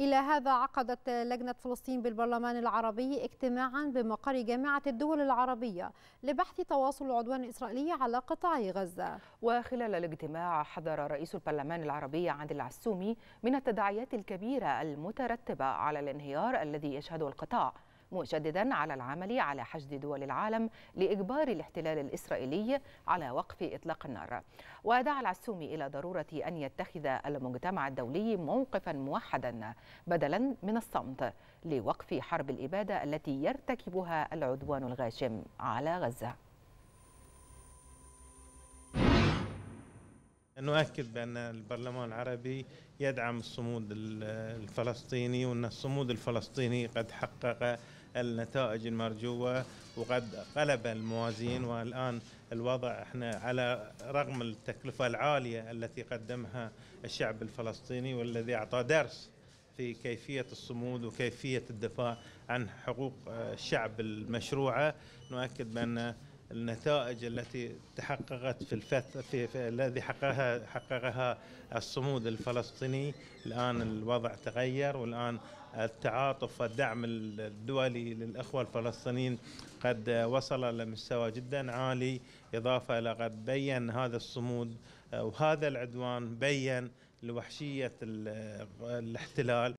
إلى هذا عقدت لجنة فلسطين بالبرلمان العربي اجتماعا بمقر جامعة الدول العربية لبحث تواصل العدوان الإسرائيلي على قطاع غزة وخلال الاجتماع حذر رئيس البرلمان العربي عادل العسومي من التداعيات الكبيرة المترتبة على الانهيار الذي يشهده القطاع مشددا على العمل على حشد دول العالم لإجبار الاحتلال الإسرائيلي على وقف إطلاق النار ودعا العسومي إلى ضرورة أن يتخذ المجتمع الدولي موقفا موحدا بدلا من الصمت لوقف حرب الإبادة التي يرتكبها العدوان الغاشم على غزة نؤكد بأن البرلمان العربي يدعم الصمود الفلسطيني وأن الصمود الفلسطيني قد حقق النتائج المرجوة وقد قلب الموازين والآن الوضع احنا على رغم التكلفة العالية التي قدمها الشعب الفلسطيني والذي أعطى درس في كيفية الصمود وكيفية الدفاع عن حقوق الشعب المشروعة نؤكد بأن النتائج التي تحققت في الفث في, في الذي حققها حققها الصمود الفلسطيني الان الوضع تغير والان التعاطف والدعم الدولي للاخوه الفلسطينيين قد وصل لمستوى جدا عالي اضافه الى قد بين هذا الصمود وهذا العدوان بين لوحشيه الاحتلال